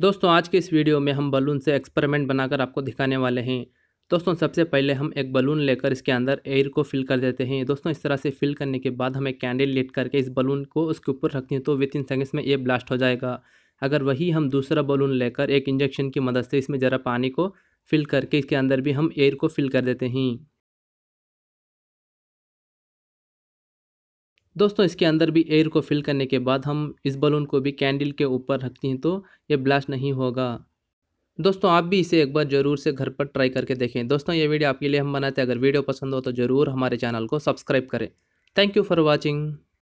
दोस्तों आज के इस वीडियो में हम बलून से एक्सपेरिमेंट बनाकर आपको दिखाने वाले हैं दोस्तों सबसे पहले हम एक बलून लेकर इसके अंदर एयर को फिल कर देते हैं दोस्तों इस तरह से फिल करने के बाद हमें कैंडल लेट करके इस बलून को उसके ऊपर रखते हैं तो विद इन सेकेंड्स में ये ब्लास्ट हो जाएगा अगर वही हम दूसरा बलून लेकर एक इंजेक्शन की मदद से इसमें ज़रा पानी को फिल करके इसके अंदर भी हम एयर को फिल कर देते हैं दोस्तों इसके अंदर भी एयर को फिल करने के बाद हम इस बलून को भी कैंडल के ऊपर रखती हैं तो ये ब्लास्ट नहीं होगा दोस्तों आप भी इसे एक बार ज़रूर से घर पर ट्राई करके देखें दोस्तों ये वीडियो आपके लिए हम बनाते हैं अगर वीडियो पसंद हो तो ज़रूर हमारे चैनल को सब्सक्राइब करें थैंक यू फॉर वॉचिंग